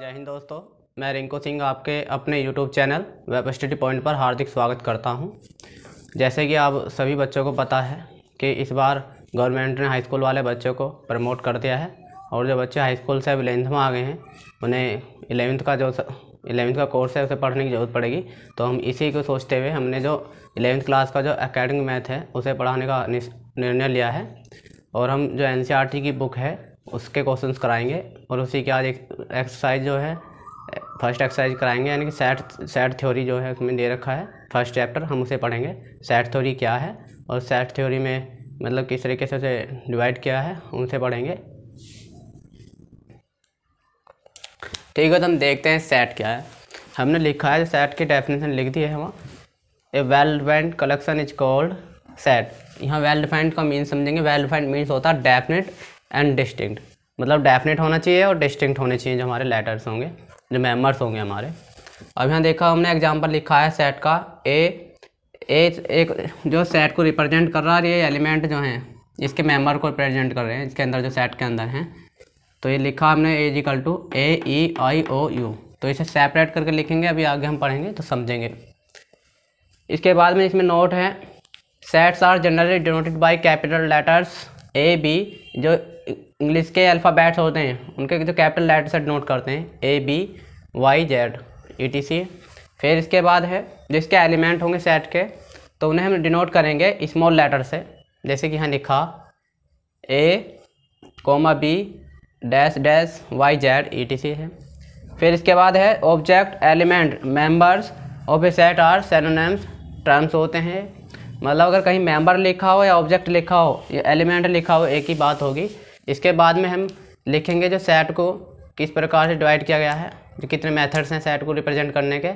जय हिंद दोस्तों मैं रिंकू सिंह आपके अपने YouTube channel web study point पर हार्दिक स्वागत करता हूं। जैसे कि आप सभी बच्चों को पता है कि इस बार गवर्नमेंट ने हाई स्कूल वाले बच्चों को प्रमोट कर दिया है और जो बच्चे हाई स्कूल से अब इलेवंथ में आ गए हैं उन्हें इलेवंथ का जो इलेवंथ का कोर्स है उसे पढ़ने की ज़रूरत पड़ेगी तो हम इसी को सोचते हुए हमने जो इलेवंथ क्लास का जो अकेडमिक मैथ है उसे पढ़ाने का निर्णय लिया है और हम जो एन e की बुक है उसके क्वेश्चन कराएंगे और उसी के आज एक एक्सरसाइज जो है फर्स्ट एक्सरसाइज कराएंगे यानी कि सेट सेट थ्योरी जो है उसमें दे रखा है फर्स्ट चैप्टर हम उसे पढ़ेंगे सेट थ्योरी क्या है और सेट थ्योरी में मतलब किस तरीके से उसे डिवाइड किया है उनसे पढ़ेंगे ठीक है तो हम देखते हैं सेट क्या है हमने लिखा है सेट की डेफिनेशन लिख दी है वहाँ a well defined collection is called set यहाँ वेल डिफाइंड का मीन समझेंगे वेल डिफाइंड मीन्स होता है डेफिनेट एंड डिस्टिंक्ट मतलब डेफिनेट होना चाहिए और डिस्टिंक्ट होने चाहिए जो हमारे लेटर्स होंगे जो मेम्बर्स होंगे हमारे अब यहाँ देखा हमने एग्जाम्पल लिखा है सेट का ए ए एक जो सेट को रिप्रेजेंट कर रहा है ये एलिमेंट जो हैं इसके मेम्बर को रिप्रेजेंट कर रहे हैं इसके अंदर जो सेट के अंदर हैं तो ये लिखा हमने is equal to A E I O U तो इसे सेपरेट करके लिखेंगे अभी आगे हम पढ़ेंगे तो समझेंगे इसके बाद में इसमें नोट है sets are generally denoted by capital letters A B जो इंग्लिश के अल्फ़ाबेट्स होते हैं उनके जो कैपिटल लेटर से नोट करते हैं A B Y Z E T C फिर इसके बाद है जिसके एलिमेंट होंगे सेट के तो उन्हें हम डिनोट करेंगे स्मॉल लेटर से जैसे कि यहाँ लिखा A comma B dash dash Y Z E T C है फिर इसके बाद है object element members of a set are synonyms terms होते हैं मतलब अगर कहीं मेंबर लिखा हो या ऑब्जेक्ट लिखा हो या एलिमेंट लिखा हो एक ही बात होगी इसके बाद में हम लिखेंगे जो सेट को किस प्रकार से डिवाइड किया गया है जो कितने मेथड्स हैं सेट को रिप्रेजेंट करने के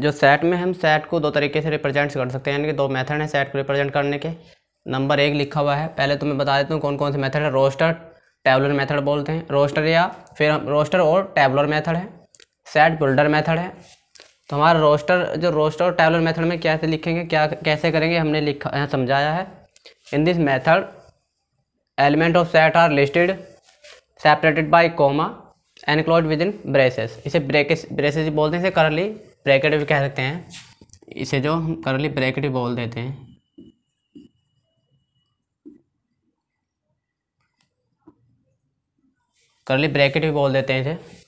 जो सेट में हम सेट को दो तरीके से रिप्रेजेंट कर सकते हैं यानी कि दो मेथड हैं सेट को रिप्रेजेंट करने के नंबर एक लिखा हुआ है पहले तो मैं बता देता हूँ कौन कौन से मेथड है रोस्टर टेबलर मेथड बोलते हैं रोस्टर या फिर रोस्टर और टैबलर मेथड है सेट बिल्डर मेथड है तो हमारा रोस्टर जो रोस्टर और टैबलर मेथड में कैसे लिखेंगे क्या कैसे करेंगे हमने लिखा यहाँ समझाया है in this method element of set are listed separated by comma enclose within braces इसे ब्रेकेस ब्रेसेस भी बोलते हैं इसे करली ब्रैकेट भी कह सकते हैं इसे जो हम करली ब्रैकेट भी बोल देते हैं करली ब्रैकेट भी बोल देते हैं इसे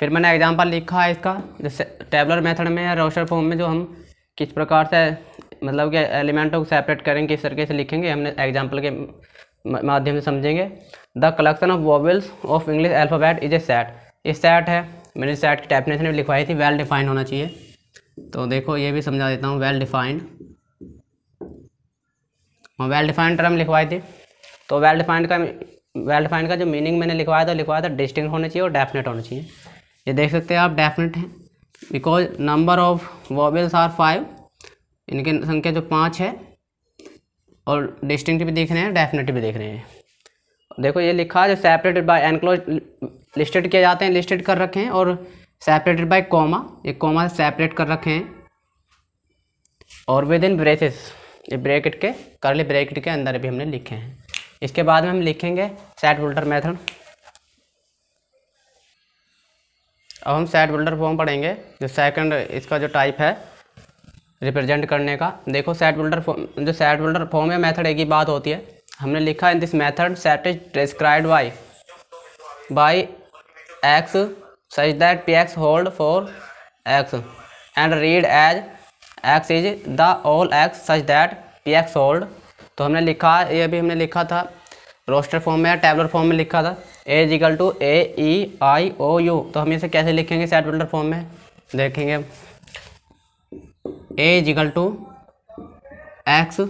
फिर मैंने एग्जाम्पल लिखा है इसका जैसे टेबलर मेथड में या रोस्टर फॉर्म में जो हम किस प्रकार से मतलब कि एलिमेंटों को सेपरेट करेंगे किस तरीके से लिखेंगे हमने एग्जाम्पल के माध्यम से समझेंगे the collection of vowels of English alphabet is a set ये सेट है मैंने सेट की डेफिनेशन भी लिखवाई थी वेल डिफाइंड होना चाहिए तो देखो ये भी समझा देता हूँ well defined well defined term लिखवाई थी तो वेल डिफाइंड का वेल डिफाइंड का जो मीनिंग मैंने लिखवाया था लिखवाया था डिस्टिंग होना चाहिए और डेफिनेट होना चाहिए ये देख सकते हैं आप डेफिनेट हैं because number of vowels are five इनके संख्या जो पाँच है और डिस्टिंक्ट भी देख रहे हैं डेफिनेट भी देख रहे हैं देखो ये लिखा है जो सेपरेटेड बाय एनक्लोज लिस्टेड किए जाते हैं लिस्टेड कर रखे हैं और सेपरेटेड बाय कॉमा ये कॉमा से सेपरेट कर रखे हैं और विद इन ब्रेसेस ये ब्रैकेट के करली ब्रैकेट के अंदर भी हमने लिखे हैं इसके बाद में हम लिखेंगे सेट वोल्टर मेथड अब हम सेट बिल्डर फॉर्म पढ़ेंगे जो सेकंड इसका जो टाइप है रिप्रेजेंट करने का देखो सेट बिल्डर फॉर्म जो सेट बिल्डर फॉर्म या मेथड एक ही बात होती है हमने लिखा in this method set is describe by by X such that P X hold for X and read as X is the all X such that P X hold तो हमने लिखा ये भी हमने लिखा था रोस्टर फॉर्म में या टेबलर फॉर्म में लिखा था A is equal to A E I O U तो हम इसे कैसे लिखेंगे सेट बिल्डर फॉर्म में देखेंगे A is equal to x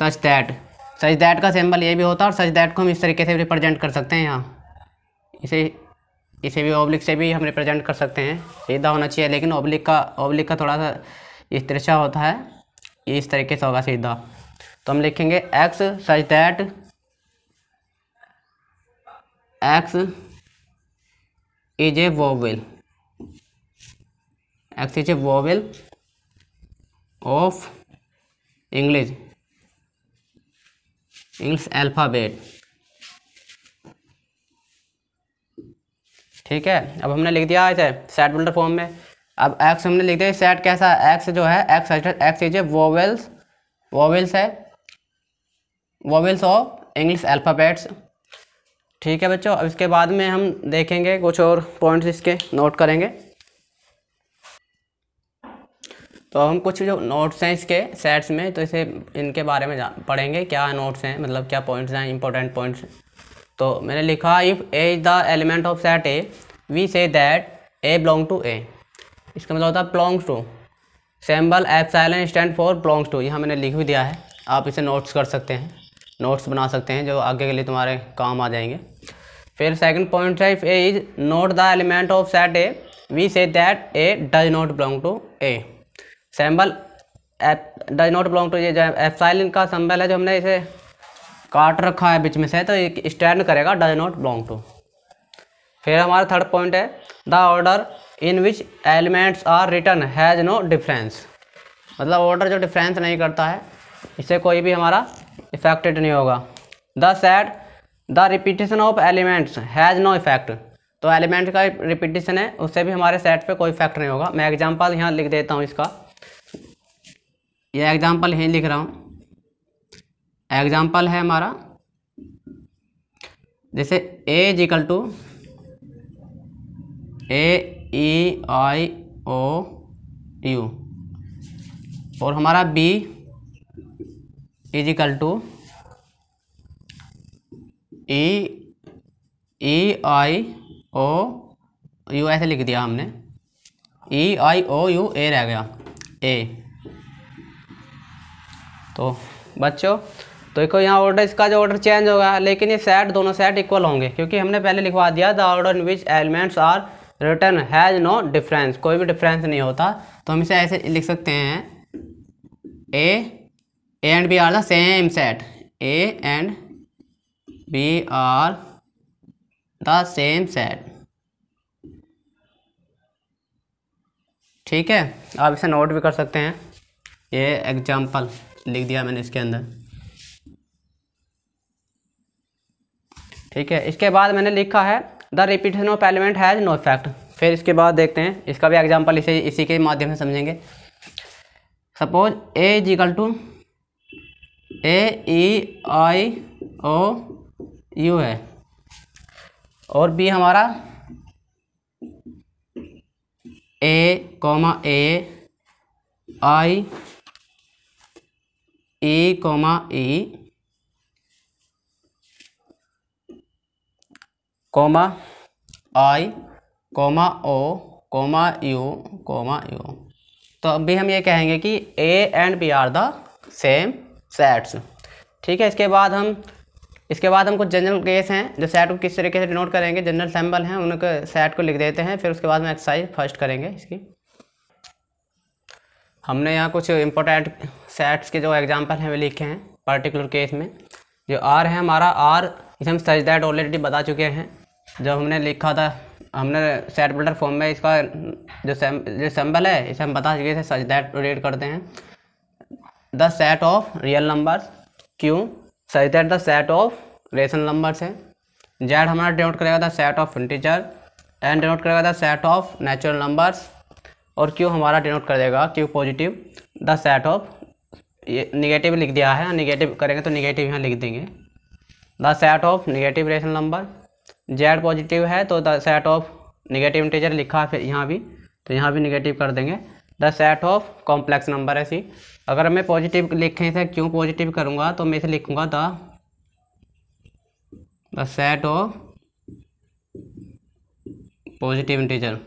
such that such that का सिंबल ये भी होता है और सच दैट को हम इस तरीके से रिप्रेजेंट कर सकते हैं यहाँ इसे इसे भी ओब्लिक से भी हम रिप्रेजेंट कर सकते हैं सीधा होना चाहिए लेकिन ओब्लिक का ओब्लिक का थोड़ा सा इस तिरछा होता है इस तरीके से होगा सीधा तो हम लिखेंगे X such that x is a vowel X is a vowel of English English alphabet ठीक है अब हमने लिख दिया इसे सेट बिल्डर फॉर्म में अब एक्स हमने लिख दिया सेट कैसा एक्स जो है X X is a vowels vowels है वोवेल्स ऑफ इंग्लिश अल्फ़ाबेट्स ठीक है बच्चों अब इसके बाद में हम देखेंगे कुछ और पॉइंट्स इसके नोट करेंगे तो हम कुछ जो नोट्स हैं इसके सेट्स में तो इसे इनके बारे में पढ़ेंगे क्या नोट्स हैं मतलब क्या पॉइंट्स हैं इंपॉर्टेंट पॉइंट्स तो मैंने लिखा if A is the element of set A we say that A belong to A इसका मतलब होता है belongs to symbol epsilon stand for belongs to यहाँ मैंने लिख भी दिया है आप इसे नोट्स कर सकते हैं नोट्स बना सकते हैं जो आगे के लिए तुम्हारे काम आ जाएंगे फिर सेकंड पॉइंट है A is not the element of set A we say that A does not belong to A symbol does not belong to ये जो एफसाइल का सैम्बल है जो हमने इसे काट रखा है बीच में से तो एक स्टैंड करेगा डज नॉट बिलोंग टू फिर हमारा थर्ड पॉइंट है the order in which elements are return has no difference मतलब ऑर्डर जो डिफरेंस नहीं करता है इससे कोई भी हमारा इफेक्टेड नहीं होगा the set the repetition of elements has no effect तो एलिमेंट का रिपीटेशन है उससे भी हमारे सेट पे कोई इफेक्ट नहीं होगा मैं एग्जांपल यहाँ लिख देता हूँ इसका ये एग्जांपल यहीं लिख रहा हूँ एग्जांपल है हमारा जैसे A is equal to A I O U और हमारा B is equal to E E I O U ऐसे लिख दिया हमने ई आई ओ यू ए रह गया ए तो बच्चों तो देखो यहाँ ऑर्डर इसका जो ऑर्डर चेंज होगा लेकिन ये सेट दोनों सेट इक्वल होंगे क्योंकि हमने पहले लिखवा दिया the order in which elements are return has no difference कोई भी डिफरेंस नहीं होता तो हम इसे ऐसे लिख सकते हैं A and B are the same set A and B are the same set ठीक है आप इसे नोट भी कर सकते हैं ये एग्जाम्पल लिख दिया मैंने इसके अंदर ठीक है इसके बाद मैंने लिखा है the repetition of element has no effect फिर इसके बाद देखते हैं इसका भी एग्जाम्पल इसे इसी के माध्यम से समझेंगे suppose A is equal to A E I O U है और बी हमारा A comma A I A comma A comma I comma O comma U comma U तो अब भी हम ये कहेंगे कि A and B are the same sets ठीक है इसके बाद हम इसके बाद हम कुछ जनरल केस हैं जो सेट को किस तरीके से डिनोट करेंगे जनरल सैम्पल हैं उनके सेट को लिख देते हैं फिर उसके बाद हम एक्सरसाइज फर्स्ट करेंगे इसकी हमने यहाँ कुछ इम्पोर्टेंट सेट्स के जो एग्जाम्पल हैं वे लिखे हैं पर्टिकुलर केस में जो आर है हमारा आर इसे हम सच दैट ऑलरेडी बता चुके हैं जब हमने लिखा था हमने सेट बिल्डर फॉर्म में इसका जो सैम्पल है इसे हम बता चुके थे सच दैट रेड करते हैं the set of real numbers Q such that the set of rational numbers है जेड हमारा डिनोट करेगा the set of integer N denote करेगा the set of natural numbers और क्यू हमारा डिनोट कर देगा Q positive the set of ये negative लिख दिया है निगेटिव करेंगे तो निगेटिव यहाँ लिख देंगे the set of negative rational number Z positive है तो the set of negative integer लिखा है फिर यहाँ भी तो यहाँ भी निगेटिव कर देंगे the set of complex number ऐसी अगर मैं पॉजिटिव लिखें इसे क्यों पॉजिटिव करूँगा तो मैं इसे लिखूँगा the set of positive integer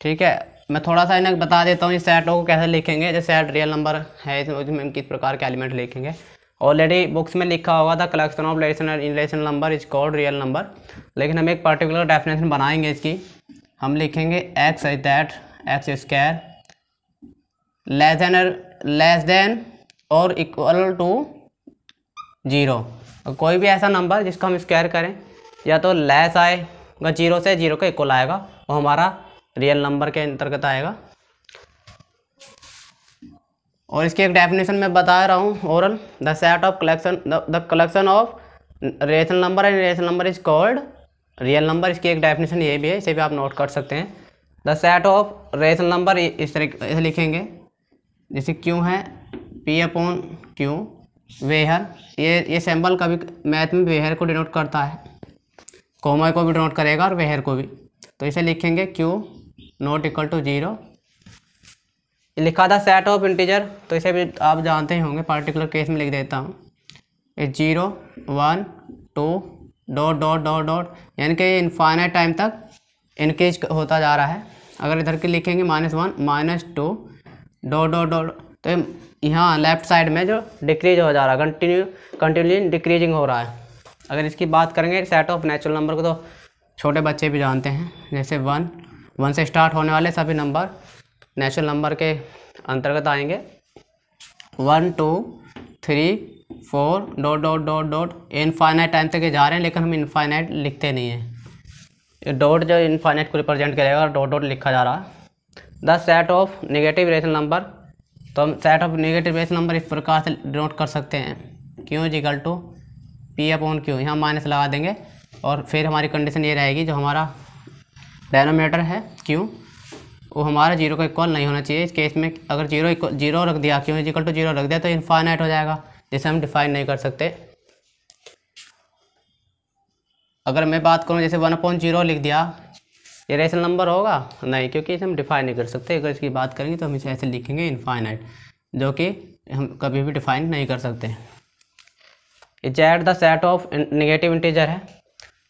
ठीक है मैं थोड़ा सा इन्हें बता देता हूँ इस सेटों को कैसे लिखेंगे जैसे सेट रियल नंबर है इसमें किस प्रकार के एलिमेंट लिखेंगे ऑलरेडी बुक्स में लिखा होगा था collection of relation relation number is called real number लेकिन हम एक पर्टिकुलर डेफिनेशन बनाएंगे इसकी हम लिखेंगे X is that X square less than less than और इक्वल टू जीरो कोई भी ऐसा नंबर जिसको हम स्क्वायर करें या तो लेस आएगा जीरो से जीरो का इक्वल आएगा वो हमारा रियल नंबर के अंतर्गत आएगा और इसकी एक डेफिनेशन मैं बता रहा हूँ ओरल the set of collection the collection of rational number and rational number is called real number इसकी एक डेफिनेशन ये भी है इसे भी आप नोट कर सकते हैं the set of rational number इस तरीके से लिखेंगे जैसे क्यू है पी अपॉन क्यू वेहर ये ये सैम्बल कभी मैथ में वेहर को डिनोट करता है कोमा को भी डिनोट करेगा और वेहर को भी तो इसे लिखेंगे Q not equal to zero लिखा था सेट ऑफ इंटीजर तो इसे भी आप जानते ही होंगे पार्टिकुलर केस में लिख देता हूँ zero one two dot dot dot dot यानी कि ये टाइम तक इनकेज होता जा रहा है अगर इधर के लिखेंगे minus one minus two dot dot dot तो यहाँ लेफ्ट साइड में जो डिक्रीज हो जा रहा है कंटिन्यू कंटिन्यू डिक्रीजिंग हो रहा है अगर इसकी बात करेंगे सेट ऑफ नेचुरल नंबर को तो छोटे बच्चे भी जानते हैं जैसे वन वन से स्टार्ट होने वाले सभी नंबर नेचुरल नंबर के अंतर्गत आएंगे one two three four dot dot dot dot infinite time तक जा रहे हैं लेकिन हम इनफाइनाइट लिखते नहीं हैं डॉट जो इनफाइनाइट को रिप्रेजेंट करेगा और डॉट डॉट लिखा जा रहा है the set of negative rational number तो हम set of negative rational number इस प्रकार से डिनोट कर सकते हैं Q is equal to P upon Q यहाँ माइनस लगा देंगे और फिर हमारी कंडीशन ये रहेगी जो हमारा डायनोमीटर है क्यू वो हमारा जीरो का इक्वल नहीं होना चाहिए इस केस में अगर जीरो जीरो रख दिया क्यों इजिकल टू जीरो रख दिया तो इनफाइनाइट हो जाएगा जिसे हम डिफाइन नहीं कर सकते अगर मैं बात करूँ जैसे वन पॉइंट जीरो लिख दिया ये रेशनल नंबर होगा नहीं क्योंकि इसे हम डिफाइन नहीं कर सकते अगर इसकी बात करेंगे तो हम इसे ऐसे लिखेंगे इनफाइनाइट जो कि हम कभी भी डिफाइन नहीं कर सकते ये Z the set of negative integer है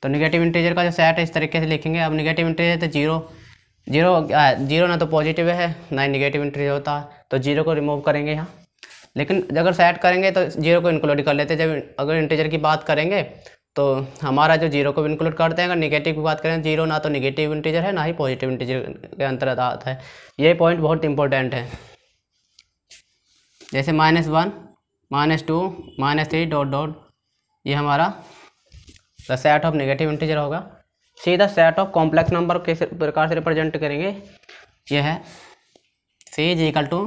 तो निगेटिव इंटीजर का जो सेट है इस तरीके से लिखेंगे अब निगेटिव इंटीजर तो जीरो जीरो जीरो ना तो पॉजिटिव है ना ही निगेटिव इंटीजर होता है तो जीरो को रिमूव करेंगे यहाँ लेकिन अगर सेट करेंगे तो जीरो को इंक्लूड कर लेते हैं जब अगर इंटीजर की बात करेंगे तो हमारा जो जीरो को भी इंक्लूड करते हैं अगर निगेटिव की बात करें जीरो ना तो निगेटिव इंटीजर है ना ही पॉजिटिव इंटीजर के अंतर्गत आता है ये पॉइंट बहुत इंपॉर्टेंट है जैसे minus one minus two minus three dot dot ये हमारा the set of negative integer होगा सीधा सेट ऑफ कॉम्प्लेक्स नंबर किस प्रकार से रिप्रेजेंट करेंगे ये है C is equal to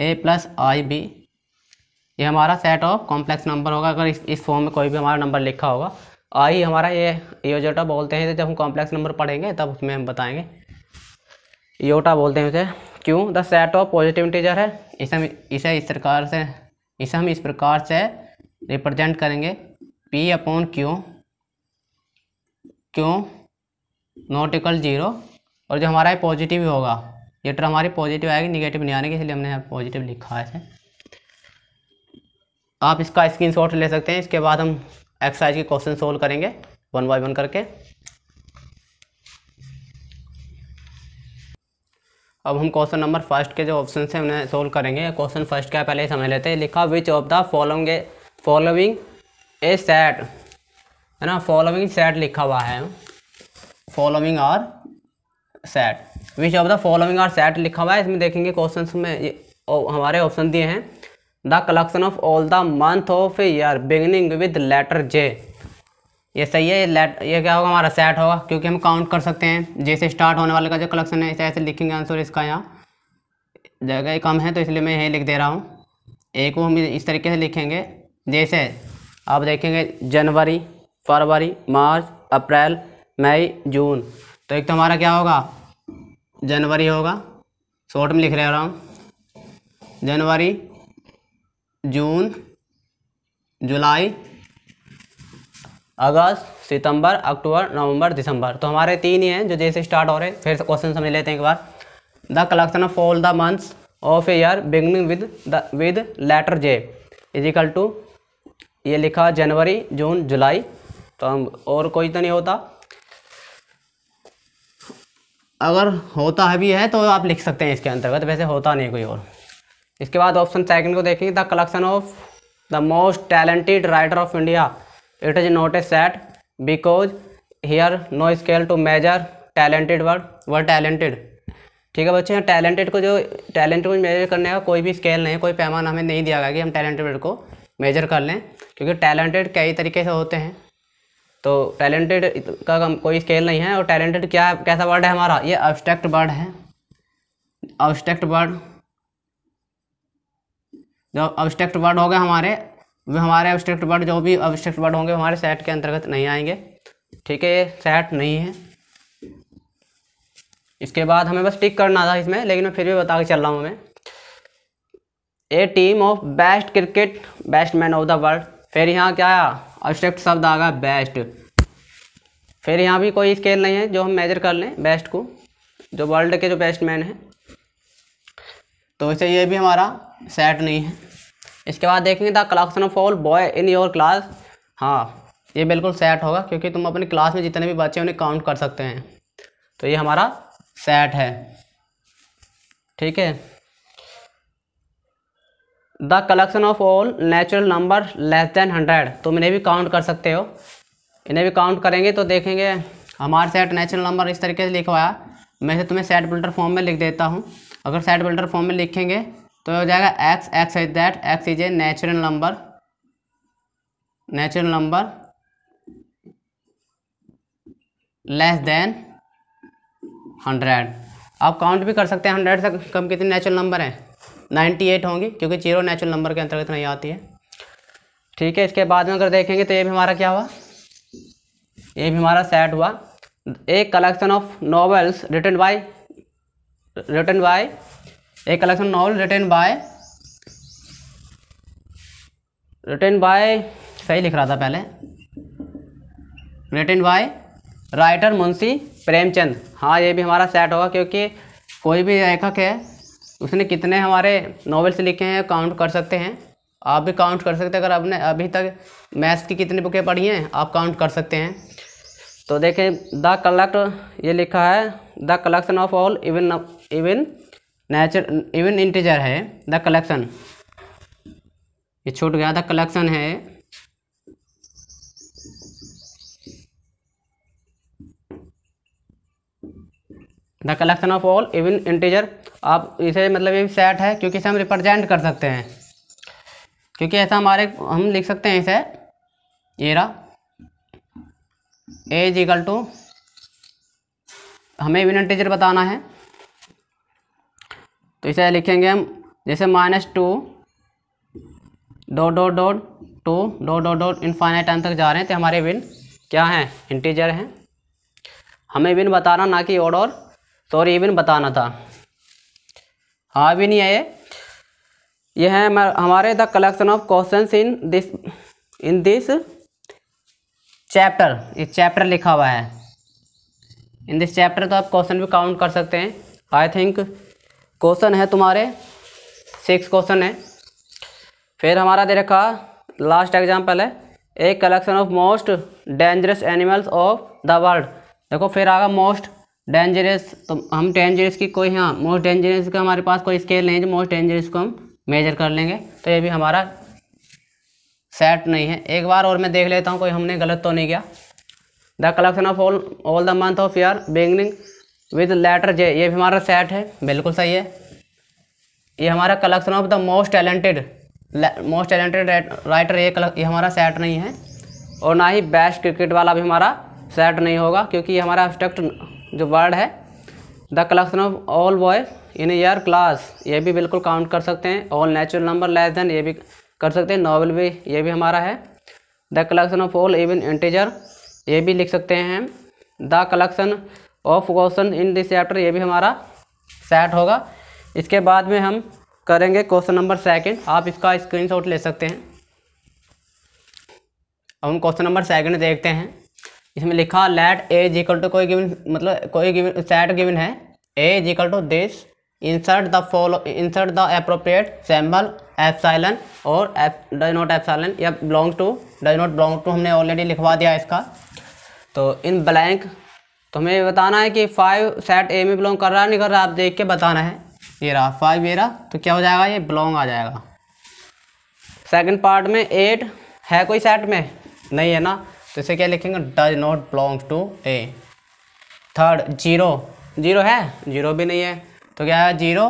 A plus I B ये हमारा सेट ऑफ कॉम्प्लेक्स नंबर होगा अगर इस इस फॉर्म में कोई भी हमारा नंबर लिखा होगा आई हमारा ये योजोटा बोलते हैं जब हम कॉम्प्लेक्स नंबर पढ़ेंगे तब उसमें हम बताएंगे योटा बोलते हैं उसे क्यों the set of positive integer है इसे हम इसे इस प्रकार से इसे हम इस प्रकार से रिप्रेजेंट करेंगे P upon Q Q not equal जीरो और जो हमारा पॉजिटिव होगा ये टर्म हमारी पॉजिटिव आएगी निगेटिव नहीं आने की इसलिए हमने पॉजिटिव लिखा है आप इसका शॉट ले सकते हैं इसके बाद हम एक्सरसाइज के क्वेश्चन सोल्व करेंगे वन बाय वन करके अब हम क्वेश्चन नंबर फर्स्ट के जो ऑप्शन हैं उन्हें सोल्व करेंगे क्वेश्चन फर्स्ट का पहले समझ लेते हैं लिखा which of the following following A set है ना फॉलोइंग सेट लिखा हुआ है following are set which of the following are set लिखा हुआ है इसमें देखेंगे क्वेश्चन में हमारे ऑप्शन दिए हैं the collection of all the month of year beginning with letter J ये सही है ये लेट ये क्या होगा हमारा सेट होगा क्योंकि हम काउंट कर सकते हैं जैसे स्टार्ट होने वाले का जो कलेक्शन है ऐसे ऐसे लिखेंगे आंसर इसका यहाँ जगह कम है तो इसलिए मैं यही लिख दे रहा हूँ ए को हम इस तरीके से लिखेंगे जैसे आप देखेंगे जनवरी फरवरी मार्च अप्रैल मई जून तो एक तो हमारा क्या होगा जनवरी होगा शॉर्ट में लिख रहा हूँ जनवरी जून जुलाई अगस्त सितंबर अक्टूबर नवंबर दिसंबर तो हमारे तीन ही हैं जो जैसे स्टार्ट हो रहे हैं फिर से क्वेश्चन समझ लेते हैं एक बार the collection of all the months of year beginning with the with letter J is equal to ये लिखा जनवरी जून जुलाई तो हम और कोई तो नहीं होता अगर होता है भी है तो आप लिख सकते हैं इसके अंतर्गत वैसे होता नहीं कोई और इसके बाद ऑप्शन सेकंड को देखेंगे the collection of the most talented writer of India it is not a set because here no scale to measure talented word were talented ठीक है बच्चे टैलेंटेड को जो टैलेंट को मेजर करने का कोई भी स्केल नहीं कोई पैमाना हमें नहीं दिया गया कि हम टैलेंटेड को मेजर कर लें क्योंकि टैलेंटेड कई तरीके से होते हैं तो टैलेंटेड का कोई स्केल नहीं है और टैलेंटेड क्या कैसा वर्ड है हमारा ये अब्स्ट्रैक्ट वर्ड है अब्स्ट्रैक्ट वर्ड जो अब्स्ट्रैक्ट वर्ड हो गए हमारे वे हमारे अब्स्ट्रैक्ट वर्ड जो भी अब्स्ट्रैक्ट वर्ड होंगे हमारे सेट के अंतर्गत नहीं आएंगे ठीक है ये सेट नहीं है इसके बाद हमें बस टिक करना था इसमें लेकिन मैं फिर भी बता के चल रहा हूँ मैं a team of best cricket best man of the world फिर यहाँ क्या आया अब्सट्रैक्ट शब्द आ गया बेस्ट फिर यहाँ भी कोई स्केल नहीं है जो हम मेजर कर लें बेस्ट को जो वर्ल्ड के जो बेस्ट मैन हैं तो वैसे ये भी हमारा सेट नहीं है इसके बाद देखेंगे the collection of all boy in your class हाँ ये बिल्कुल सेट होगा क्योंकि तुम अपनी क्लास में जितने भी बच्चे हैं उन्हें काउंट कर सकते हैं तो ये हमारा सेट है ठीक है the collection of all natural number less than hundred तुम तो इन्हें भी काउंट कर सकते हो इन्हें भी काउंट करेंगे तो देखेंगे हमारे सेट नेचुरल नंबर इस तरीके से लिखवाया मैं इसे तुम्हें सेट बिल्डर फॉर्म में लिख देता हूँ अगर सेट बिल्डर फॉर्म में लिखेंगे तो हो जाएगा X X is that x is a natural number natural number less than hundred आप काउंट भी कर सकते हैं हंड्रेड से कम कितने नेचुरल नंबर हैं नाइन्टी एट होंगी क्योंकि जीरो नेचुरल नंबर के अंतर्गत नहीं आती है ठीक है इसके बाद में अगर देखेंगे तो ये भी हमारा क्या हुआ ये भी हमारा सेट हुआ एक collection of novels written by written by एक collection novel written by written by सही लिख रहा था पहले written by writer Munshi Premchand हाँ ये भी हमारा सेट होगा क्योंकि कोई भी लेखक है उसने कितने हमारे नॉवेल्स लिखे हैं काउंट कर सकते हैं आप भी काउंट कर सकते हैं अगर आपने अभी तक मैथ्स की कितनी बुकें पढ़ी हैं आप काउंट कर सकते हैं तो देखें द कलेक्ट ये लिखा है the collection of all even even nature even integer है द कलेक्शन ये छूट गया द कलेक्शन है the collection of all even integer आप इसे मतलब ये सेट है क्योंकि इसे हम रिप्रेजेंट कर सकते हैं क्योंकि ऐसा हमारे हम लिख सकते हैं इसे एरा एज इक्वल टू हमें इवन इंटीजर बताना है तो इसे लिखेंगे हम जैसे minus two dot dot dot two dot dot dot infinite time तक जा रहे हैं तो हमारे विन क्या हैं इंटीजर हैं हमें विन बताना ना कि ऑड और सॉरी ये भी बताना था हाँ भी नहीं है ये है हमारे the collection of question in this in this chapter इस चैप्टर लिखा हुआ है इन दिस चैप्टर तो आप क्वेश्चन भी काउंट कर सकते हैं आई थिंक क्वेश्चन है तुम्हारे सिक्स क्वेश्चन है फिर हमारा दे रखा लास्ट एग्जाम्पल है एक collection of most dangerous animals of the world देखो फिर आगा मोस्ट डेंजरस तो हम डेंजरस की कोई हाँ मोस्ट डेंजरस का हमारे पास कोई स्केल नहीं है जो मोस्ट डेंजरस को हम मेजर कर लेंगे तो ये भी हमारा सेट नहीं है एक बार और मैं देख लेता हूँ कोई हमने गलत तो नहीं किया the collection of all all the month of year beginning with letter J ये भी हमारा सेट है बिल्कुल सही है ये हमारा collection of the most talented most talented writer ये ये हमारा सेट नहीं है और ना ही बेस्ट क्रिकेट वाला भी हमारा सेट नहीं होगा क्योंकि ये हमारा एब्स्ट्रैक्ट जो वर्ड है the collection of all boy in year class ये भी बिल्कुल काउंट कर सकते हैं all natural number less than ये भी कर सकते हैं नॉवल भी ये भी हमारा है the collection of all even integer ये भी लिख सकते हैं the collection of question in this chapter ये भी हमारा सेट होगा इसके बाद में हम करेंगे क्वेश्चन नंबर सेकंड आप इसका स्क्रीनशॉट ले सकते हैं हम क्वेश्चन नंबर सेकंड देखते हैं इसमें लिखा let A is equal to कोई गिवन मतलब कोई गिवन सेट गिवन है A is equal to this insert the follow insert the appropriate symbol epsilon और एफ डज नॉट एफसाइलन या belong to does not belong to हमने already लिखवा दिया इसका तो इन ब्लैंक तो हमें बताना है कि फाइव सेट ए में बिलोंग कर रहा है नहीं कर रहा आप देख के बताना है ये रहा फाइव ये रहा तो क्या हो जाएगा ये बिलोंग आ जाएगा सेकंड पार्ट में एट है कोई सेट में नहीं है ना तो इसे क्या लिखेंगे does not belong to A third zero zero है जीरो भी नहीं है तो क्या है जीरो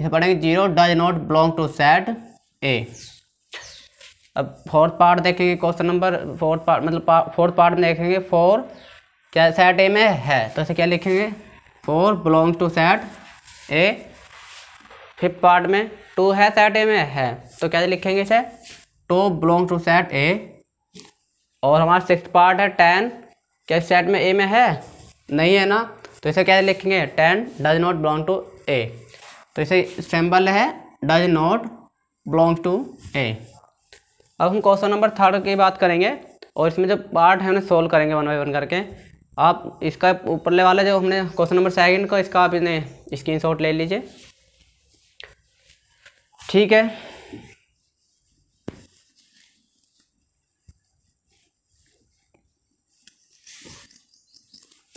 इसे पढ़ेंगे zero does not belong to set A अब फोर्थ पार्ट देखेंगे क्वेश्चन नंबर फोर्थ पार्ट मतलब फोर्थ पार्ट में देखेंगे फोर क्या सेट ए में है तो इसे क्या लिखेंगे four belong to set A fifth part में टू है सेट ए में है तो क्या लिखेंगे इसे two belong to set A और हमारा सिक्स पार्ट है टेन क्या इस सेट में ए में है नहीं है ना तो इसे क्या लिखेंगे ten does not belong to A तो इसे सिंबल है does not belong to A अब हम क्वेश्चन नंबर थर्ड की बात करेंगे और इसमें जो पार्ट है उन्हें सोल्व करेंगे वन बाई वन करके आप इसका ऊपरले वाला जो हमने क्वेश्चन नंबर सेकंड का इसका आप इन्हें स्क्रीनशॉट ले लीजिए ठीक है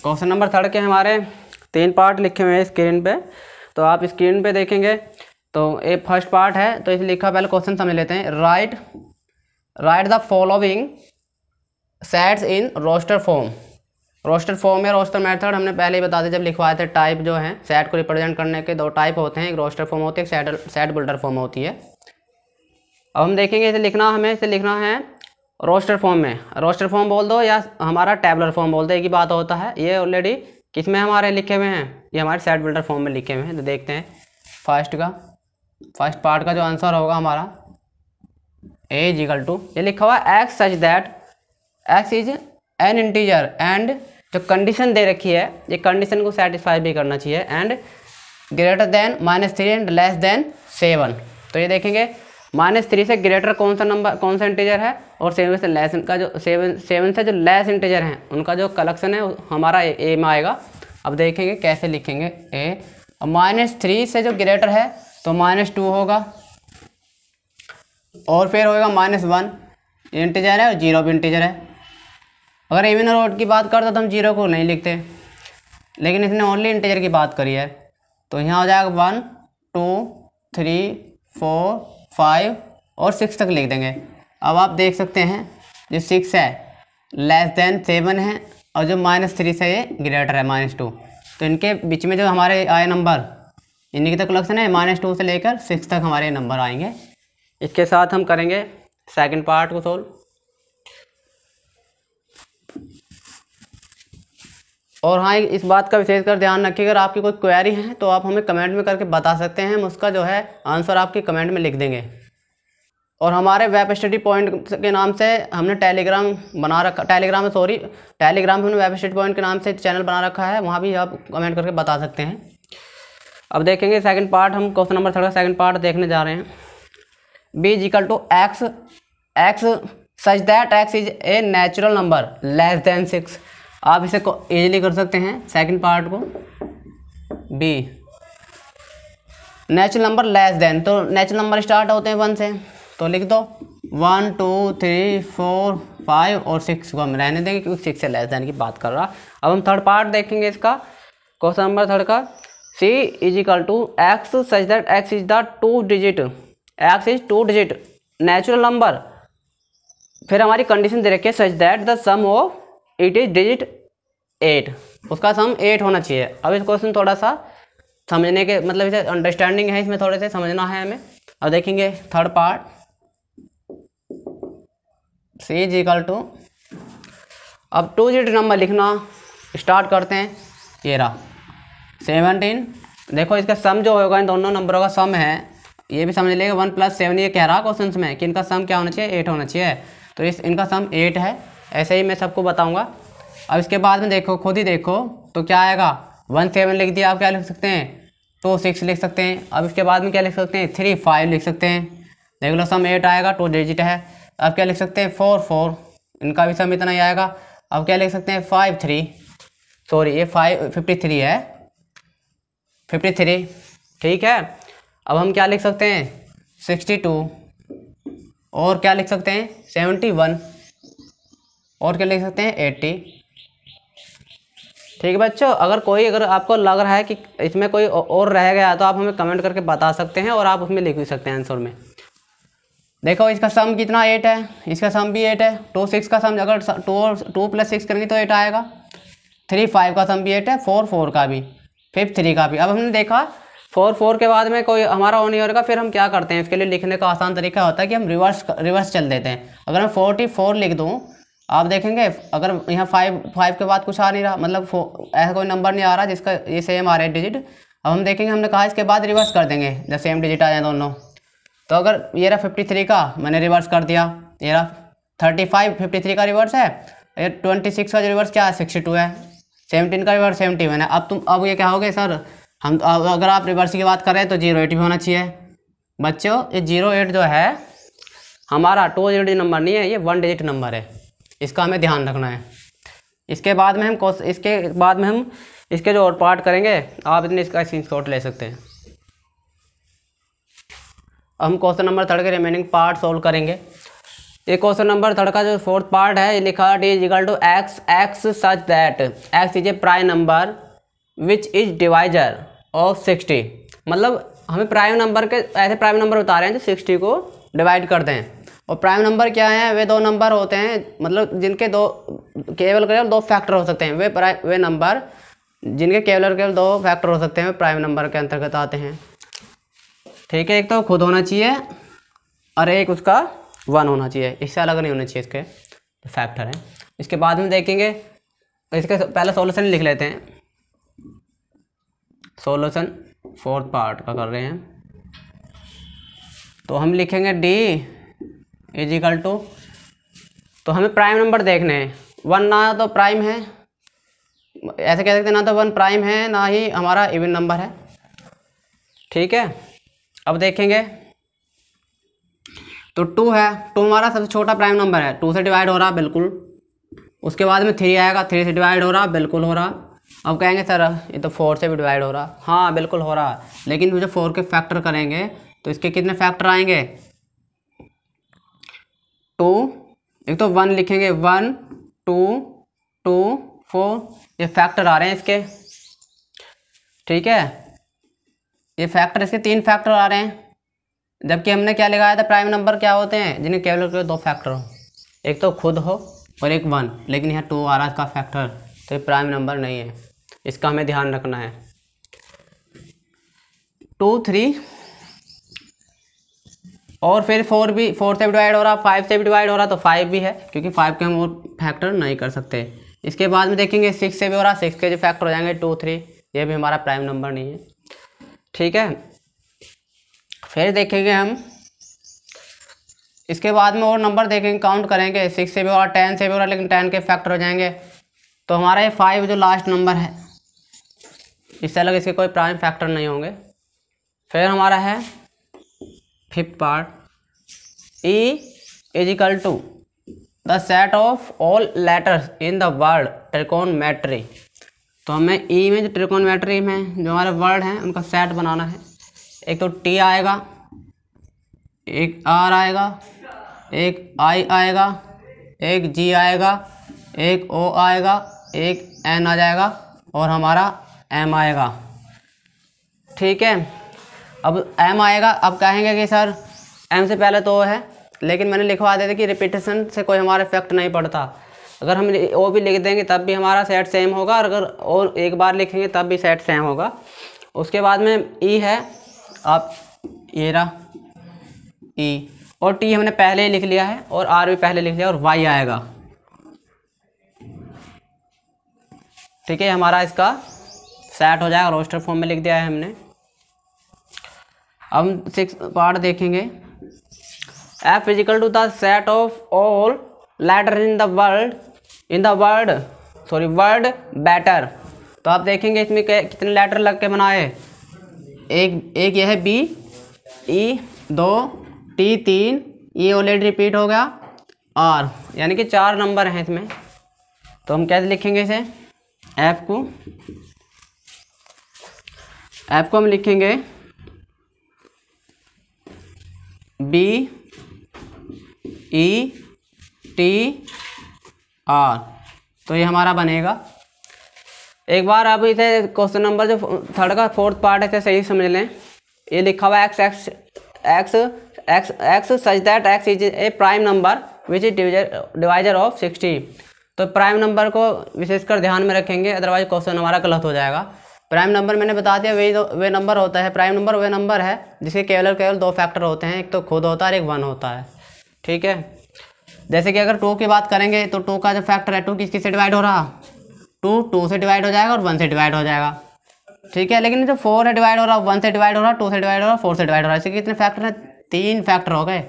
क्वेश्चन नंबर थर्ड के हमारे तीन पार्ट लिखे हुए हैं स्क्रीन पे तो आप स्क्रीन पे देखेंगे तो ये फर्स्ट पार्ट है तो इसे लिखा पहले क्वेश्चन समझ लेते हैं write write the following sets in roster form roster form या रोस्टर मेथड हमने पहले ही बता दिया जब लिखवाए थे टाइप जो है सेट को रिप्रेजेंट करने के दो टाइप होते हैं एक रोस्टर फॉर्म होती है एक सेट बिल्डर फॉर्म होती है अब हम देखेंगे इसे लिखना हमें इसे लिखना है रोस्टर फॉर्म में रोस्टर फॉर्म बोल दो या हमारा टेबलर फॉर्म बोल दो एक ही बात होता है ये ऑलरेडी किस में हमारे लिखे हुए हैं ये हमारे सेट बिल्डर फॉर्म में लिखे हुए हैं तो देखते हैं फर्स्ट का फर्स्ट पार्ट का जो आंसर होगा हमारा ए इजिकल टू ये लिखा हुआ है X such that x is an integer and जो कंडीशन दे रखी है ये कंडीशन को सेटिस्फाई भी करना चाहिए and greater than minus three and less than seven तो ये देखेंगे माइनस थ्री से ग्रेटर कौन सा नंबर कौन सा इंटीजर है और सेवन से लेस का जो सेवन सेवन से जो लेस इंटीजर हैं उनका जो कलेक्शन है हमारा ए में आएगा अब देखेंगे कैसे लिखेंगे ए और माइनस थ्री से जो ग्रेटर है तो माइनस टू होगा और फिर होगा माइनस वन इंटीजर है और जीरो भी इंटीजर है अगर इवन और की बात करते तो हम जीरो को नहीं लिखते लेकिन इसने ओनली इंटीजर की बात करी है तो यहाँ हो जाएगा one two three four five और सिक्स तक लिख देंगे अब आप देख सकते हैं जो सिक्स है लेस देन सेवन है और जो माइनस थ्री से ये ग्रेटर है माइनस टू तो इनके बीच में जो हमारे आए नंबर इनकी तक कलेक्शन है माइनस टू से लेकर सिक्स तक हमारे नंबर आएंगे इसके साथ हम करेंगे सेकंड पार्ट को सोल्व और हाँ इस बात का विशेषकर ध्यान रखिए अगर आपकी कोई क्वेरी है तो आप हमें कमेंट में करके बता सकते हैं हम उसका जो है आंसर आपके कमेंट में लिख देंगे और हमारे वेब स्टडी पॉइंट के नाम से हमने टेलीग्राम बना रखा टेलीग्राम सॉरी टेलीग्राम हमने वेब स्टडी पॉइंट के नाम से चैनल बना रखा है वहाँ भी आप कमेंट करके बता सकते हैं अब देखेंगे सेकंड पार्ट हम क्वेश्चन नंबर थर्ड का सेकंड पार्ट देखने जा रहे हैं B is equal to x x such that x is a natural number less than six आप इसे इजली कर सकते हैं सेकंड पार्ट को B natural number less than तो नेचुरल नंबर स्टार्ट होते हैं वन से तो लिख दो one two three four five और सिक्स को हम रहने देंगे क्योंकि सिक्स से लेस देन की बात कर रहा अब हम थर्ड पार्ट देखेंगे इसका क्वेश्चन नंबर थर्ड का C is equal to x such that x is the two digit x is two digit natural number फिर हमारी कंडीशन दे रखी है such that the sum of it is digit eight उसका sum eight होना चाहिए अब इस क्वेश्चन थोड़ा सा समझने के मतलब इसे अंडरस्टैंडिंग है इसमें थोड़े से समझना है हमें अब देखेंगे third part C is equal to अब टू जीट नंबर लिखना स्टार्ट करते हैं ये रहा सेवनटीन देखो इसका सम जो होगा इन दोनों नंबरों का सम है ये भी समझ लेंगे वन प्लस सेवन ये कह रहा क्वेश्चन में कि इनका सम क्या होना चाहिए एट होना चाहिए तो इस इनका सम एट है ऐसे ही मैं सबको बताऊंगा अब इसके बाद में देखो खुद ही देखो तो क्या आएगा वन सेवन लिख दिया आप क्या लिख सकते हैं टू सिक्स लिख सकते हैं अब इसके बाद में क्या लिख सकते हैं थ्री फाइव लिख सकते हैं देख लो सम एट आएगा टू डिजिट है अब क्या लिख सकते हैं फोर फोर इनका भी सम इतना ही आएगा अब क्या लिख सकते हैं फाइव थ्री सॉरी ये फाइव फिफ्टी थ्री है फिफ्टी थ्री ठीक है अब हम क्या लिख सकते हैं सिक्सटी टू और क्या लिख सकते हैं सेवेंटी वन और क्या लिख सकते हैं एट्टी ठीक है बच्चों अगर कोई अगर आपको लग रहा है कि इसमें कोई और रह गया तो आप हमें कमेंट करके बता सकते हैं और आप उसमें लिख भी सकते हैं आंसर में देखो इसका सम कितना एट है इसका सम भी एट है टू सिक्स का सम अगर टू टू प्लस सिक्स करेंगे तो एट आएगा थ्री फाइव का सम भी एट है फोर फोर का भी फिफ्थ थ्री का भी अब हमने देखा फोर फोर के बाद में कोई हमारा ऑन नहीं हो रहेगा फिर हम क्या करते हैं इसके लिए लिखने का आसान तरीका होता है कि हम रिवर्स रिवर्स चल देते हैं अगर मैं फोर्टी फोर लिख दूँ आप देखेंगे अगर यहाँ फाइव फाइव के बाद कुछ आ नहीं रहा मतलब ऐसा कोई नंबर नहीं आ रहा जिसका ये सेम आ रहा है डिजिट अब हम देखेंगे हमने कहा इसके बाद रिवर्स कर देंगे जब सेम डिजिट आ जाए दोनों तो अगर ये रहा फिफ्टी थ्री का मैंने रिवर्स कर दिया ये रहा थर्टी फाइव फिफ्टी थ्री का रिवर्स है ये ट्वेंटी सिक्स का रिवर्स क्या है सिक्सटी टू है सेवनटीन का रिवर्स सेवनटी वन है अब तुम अब ये क्या होगे सर हम अगर आप रिवर्स की बात करें तो जीरो एट भी होना चाहिए बच्चों ये जीरो एट जो है हमारा टू डिजिट नंबर नहीं है ये वन डिजिट नंबर है इसका हमें ध्यान रखना है इसके बाद में हम इसके बाद में हम इसके जो और पार्ट करेंगे आप इतने इसका स्क्रीन ले सकते हैं अब हम क्वेश्चन नंबर थर्ड के रिमेनिंग पार्ट सोल्व करेंगे ये क्वेश्चन नंबर थर्ड का जो फोर्थ पार्ट है ये लिखा D is equal to x x such that x is a prime number which is divisor of sixty मतलब हमें प्राइम नंबर के ऐसे प्राइम नंबर बता रहे हैं जो सिक्सटी को डिवाइड करते हैं और प्राइम नंबर क्या है वे दो नंबर होते हैं मतलब जिनके दो केवल केवल दो फैक्टर हो सकते हैं वे प्राइम वे नंबर जिनके केवल केवल दो फैक्टर हो सकते हैं वे प्राइम नंबर के अंतर्गत आते हैं ठीक है एक तो खुद होना चाहिए और एक उसका वन होना चाहिए इससे अलग नहीं होना चाहिए इसके फैक्टर तो हैं इसके बाद में देखेंगे इसके पहले सोल्यूशन लिख लेते हैं सोल्यूशन फोर्थ पार्ट का कर रहे हैं तो हम लिखेंगे डी इज इक्वल टू तो हमें प्राइम नंबर देखने हैं वन ना तो प्राइम है ऐसे कह सकते ना तो वन प्राइम है ना ही हमारा इवन नंबर है ठीक है अब देखेंगे तो टू है टू हमारा सबसे छोटा प्राइम नंबर है टू से डिवाइड हो रहा बिल्कुल उसके बाद में थ्री आएगा थ्री से डिवाइड हो रहा बिल्कुल हो रहा अब कहेंगे सर ये तो फोर से भी डिवाइड हो रहा हाँ बिल्कुल हो रहा लेकिन मुझे फोर के फैक्टर करेंगे तो इसके कितने फैक्टर आएंगे टू एक तो वन लिखेंगे वन टू टू फोर ये फैक्टर आ रहे हैं इसके ठीक है ये फैक्टर इसके तीन फैक्टर आ रहे हैं जबकि हमने क्या लिखाया था प्राइम नंबर क्या होते हैं जिन्हें केवल के दो फैक्टर हो एक तो खुद हो और एक वन लेकिन यहाँ टू आ रहा है इसका फैक्टर तो ये प्राइम नंबर नहीं है इसका हमें ध्यान रखना है टू थ्री और फिर फोर भी फोर से भी डिवाइड हो रहा फाइव से भी डिवाइड हो रहा तो फाइव भी है क्योंकि फाइव के हम और फैक्टर नहीं कर सकते इसके बाद में देखेंगे सिक्स से भी हो रहा सिक्स के जो फैक्टर हो जाएंगे टू थ्री ये भी हमारा प्राइम नंबर नहीं है ठीक है फिर देखेंगे हम इसके बाद में और नंबर देखेंगे काउंट करेंगे सिक्स से भी हो रहा टेन से भी हो रहा लेकिन टेन के फैक्टर हो जाएंगे तो हमारा ये फाइव जो लास्ट नंबर है इससे अलग इसके कोई प्राइम फैक्टर नहीं होंगे फिर हमारा है fifth part A is equal to the set of all letters in the trigonometry तो हमें ई e में जो मैट्री में जो हमारे वर्ड हैं उनका सेट बनाना है एक तो टी आएगा एक आर आएगा एक आई आएगा एक जी आएगा एक ओ आएगा एक एन आ जाएगा और हमारा एम आएगा ठीक है अब एम आएगा अब कहेंगे कि सर एम से पहले तो है लेकिन मैंने लिखवा देते कि रिपीटेशन से कोई हमारा इफेक्ट नहीं पड़ता अगर हम ओ भी लिख देंगे तब भी हमारा सेट सेम होगा और अगर और एक बार लिखेंगे तब भी सेट सेम होगा उसके बाद में ई e है आप ये रहा ई e, और टी हमने पहले ही लिख लिया है और आर भी पहले लिख लिया और वाई आएगा ठीक है हमारा इसका सेट हो जाएगा रोस्टर फॉर्म में लिख दिया है हमने अब हम सिक्स पार्ट देखेंगे F is equal to the set of all letter in the world in the world sorry world better तो आप देखेंगे इसमें कितने लेटर लग के बनाए एक एक यह है बी ई e, दो टी तीन ये ऑलरेडी रिपीट हो गया आर यानी कि चार नंबर हैं इसमें तो हम कैसे लिखेंगे इसे एफ को एफ को हम लिखेंगे बी ई टी आर तो ये हमारा बनेगा एक बार आप इसे क्वेश्चन नंबर जो थर्ड का फोर्थ पार्ट है इसे सही समझ लें ये लिखा हुआ x x x x x such that x is a prime number which is divisor of sixty तो प्राइम नंबर को विशेषकर ध्यान में रखेंगे अदरवाइज क्वेश्चन हमारा गलत हो जाएगा प्राइम नंबर मैंने बता दिया वही वे नंबर होता है प्राइम नंबर वह नंबर है जिसके केवल केवल दो फैक्टर होते हैं एक तो खुद होता है और एक वन होता है ठीक है जैसे कि अगर टू की बात करेंगे तो टू का जो फैक्टर है टू किस किस से डिवाइड हो रहा टू टू से डिवाइड हो जाएगा और वन से डिवाइड हो जाएगा ठीक है लेकिन जो फोर है डिवाइड हो रहा वन से डिवाइड हो रहा टू से डिवाइड हो रहा फोर से डिवाइड हो रहा है इसके कितने फैक्टर हैं तीन फैक्टर हो गए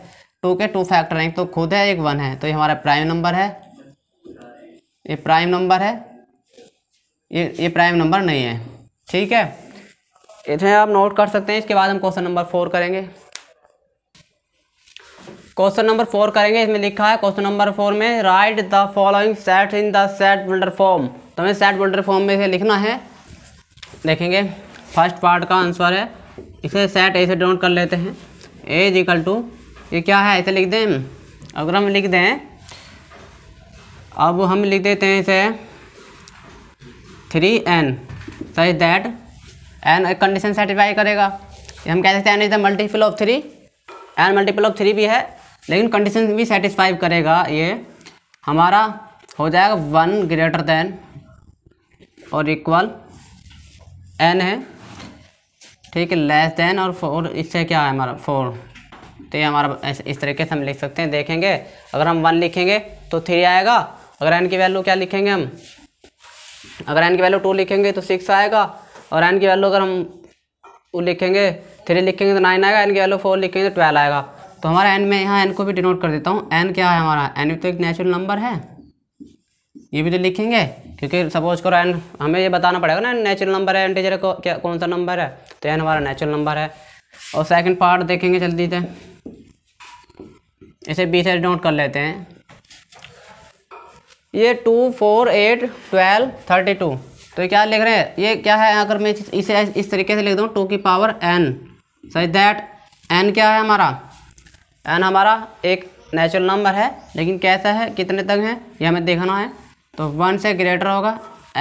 टू के टू फैक्टर हैं एक तो खुद है एक वन है तो ये हमारा प्राइम नंबर है ये प्राइम नंबर है ये ये प्राइम नंबर नहीं है ठीक है इतने आप नोट कर सकते हैं इसके बाद हम क्वेश्चन नंबर फोर करेंगे क्वेश्चन नंबर फोर करेंगे इसमें लिखा है क्वेश्चन नंबर फोर में write the following set in the set builder form तो हमें सेट बिल्डर फॉर्म में इसे लिखना है देखेंगे फर्स्ट पार्ट का आंसर है इसे सेट ऐसे डोंट कर लेते हैं इज इक्वल टू ये क्या है ऐसे लिख दें अगर हम लिख दें अब हम लिख देते हैं इसे three n such that n condition satisfy करेगा हम कह सकते हैं n is the multiple of three n multiple of three भी है लेकिन कंडीशन भी सेटिस्फाई करेगा ये हमारा हो जाएगा वन ग्रेटर दैन और इक्वल एन है ठीक है लेस देन और फोर इससे क्या है हमारा फोर तो ये हमारा इस तरीके से हम लिख सकते हैं देखेंगे अगर हम वन लिखेंगे तो थ्री आएगा अगर एन की वैल्यू क्या लिखेंगे हम अगर एन की वैल्यू टू लिखेंगे तो सिक्स आएगा और एन की वैल्यू अगर हम वो लिखेंगे थ्री लिखेंगे तो नाइन आएगा एन की वैल्यू फोर लिखेंगे तो ट्वेल्व आएगा तो हमारा एन में यहाँ एन को भी डिनोट कर देता हूँ एन क्या है हमारा एन भी तो एक नेचुरल नंबर है ये भी तो लिखेंगे क्योंकि सपोज करो एन हमें ये बताना पड़ेगा ना नेचुरल नंबर है इंटीजर को क्या कौन सा नंबर है तो एन हमारा नेचुरल नंबर है और सेकंड पार्ट देखेंगे जल्दी से इसे बी से डिनोट कर लेते हैं ये two four eight twelve thirty two तो क्या लिख रहे हैं ये क्या है अगर मैं इसे इस तरीके से लिख दूँ टू की power n such that n क्या है हमारा एन हमारा एक नेचुरल नंबर है लेकिन कैसा है कितने तक है ये हमें देखना है तो वन से ग्रेटर होगा